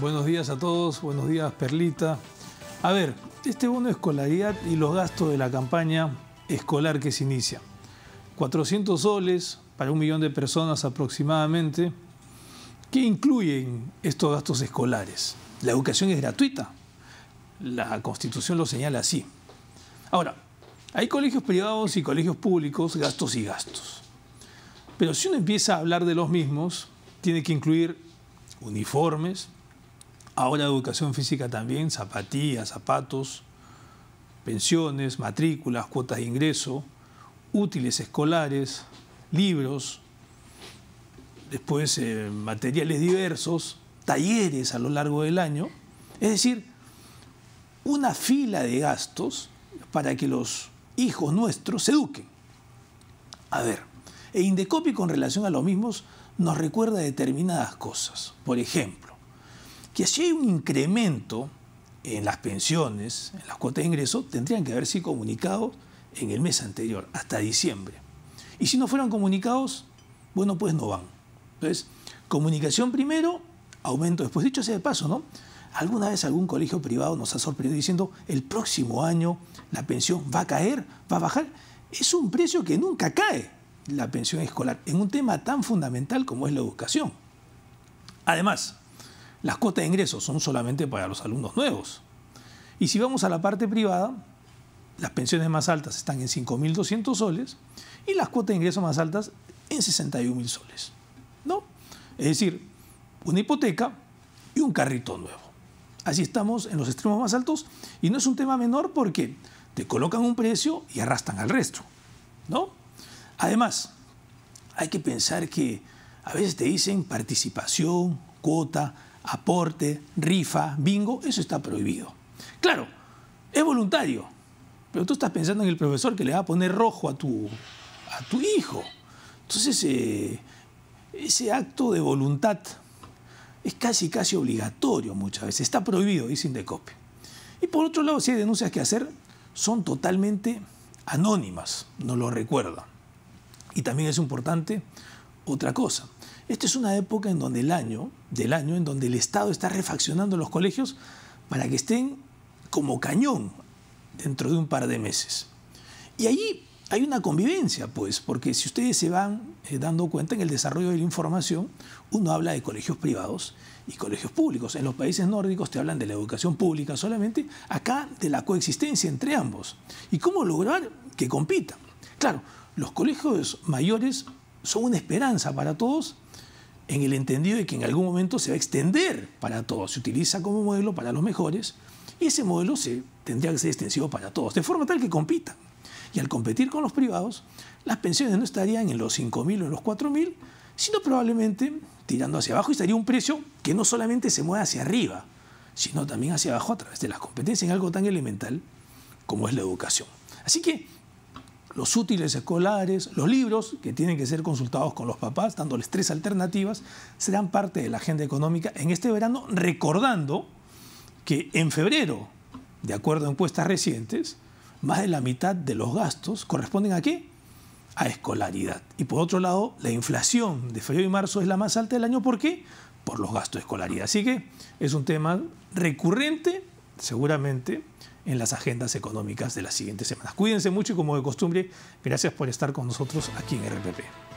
Buenos días a todos, buenos días Perlita. A ver, este bono de escolaridad y los gastos de la campaña escolar que se inicia. 400 soles para un millón de personas aproximadamente. ¿Qué incluyen estos gastos escolares? La educación es gratuita. La Constitución lo señala así. Ahora, hay colegios privados y colegios públicos, gastos y gastos. Pero si uno empieza a hablar de los mismos, tiene que incluir uniformes, ahora educación física también, zapatillas, zapatos, pensiones, matrículas, cuotas de ingreso, útiles escolares, libros, después eh, materiales diversos, talleres a lo largo del año, es decir, una fila de gastos para que los hijos nuestros se eduquen. A ver, e Indecopi con relación a los mismos nos recuerda determinadas cosas. Por ejemplo, que si hay un incremento en las pensiones, en las cuotas de ingreso, tendrían que haberse comunicado en el mes anterior, hasta diciembre. Y si no fueron comunicados, bueno, pues no van. Entonces, comunicación primero, aumento después. Dicho sea de paso, ¿no? Alguna vez algún colegio privado nos ha sorprendido diciendo, el próximo año la pensión va a caer, va a bajar. Es un precio que nunca cae la pensión escolar en un tema tan fundamental como es la educación. Además, las cuotas de ingresos son solamente para los alumnos nuevos. Y si vamos a la parte privada, las pensiones más altas están en 5.200 soles y las cuotas de ingresos más altas en 61.000 soles. ¿no? Es decir, una hipoteca y un carrito nuevo. Así estamos en los extremos más altos y no es un tema menor porque te colocan un precio y arrastran al resto. ¿no? Además, hay que pensar que a veces te dicen participación, cuota, aporte, rifa, bingo, eso está prohibido. Claro, es voluntario, pero tú estás pensando en el profesor que le va a poner rojo a tu, hijo. Entonces, eh, ese acto de voluntad es casi, casi obligatorio muchas veces. Está prohibido, dicen de copia. Y por otro lado, si hay denuncias que hacer, son totalmente anónimas, no lo recuerdan. Y también es importante otra cosa. Esta es una época en donde el año, del año en donde el Estado está refaccionando los colegios para que estén como cañón dentro de un par de meses. Y allí hay una convivencia, pues, porque si ustedes se van eh, dando cuenta en el desarrollo de la información, uno habla de colegios privados y colegios públicos. En los países nórdicos te hablan de la educación pública solamente, acá de la coexistencia entre ambos y cómo lograr que compitan. Claro, los colegios mayores son una esperanza para todos en el entendido de que en algún momento se va a extender para todos, se utiliza como modelo para los mejores y ese modelo se, tendría que ser extensivo para todos, de forma tal que compita. Y al competir con los privados, las pensiones no estarían en los 5.000 o en los 4.000, sino probablemente tirando hacia abajo y estaría un precio que no solamente se mueve hacia arriba, sino también hacia abajo a través de las competencias en algo tan elemental como es la educación. Así que los útiles escolares, los libros que tienen que ser consultados con los papás, dándoles tres alternativas, serán parte de la agenda económica en este verano, recordando que en febrero, de acuerdo a encuestas recientes, más de la mitad de los gastos corresponden a qué? A escolaridad. Y por otro lado, la inflación de febrero y marzo es la más alta del año. ¿Por qué? Por los gastos de escolaridad. Así que es un tema recurrente, seguramente, en las agendas económicas de las siguientes semanas. Cuídense mucho y como de costumbre, gracias por estar con nosotros aquí en RPP.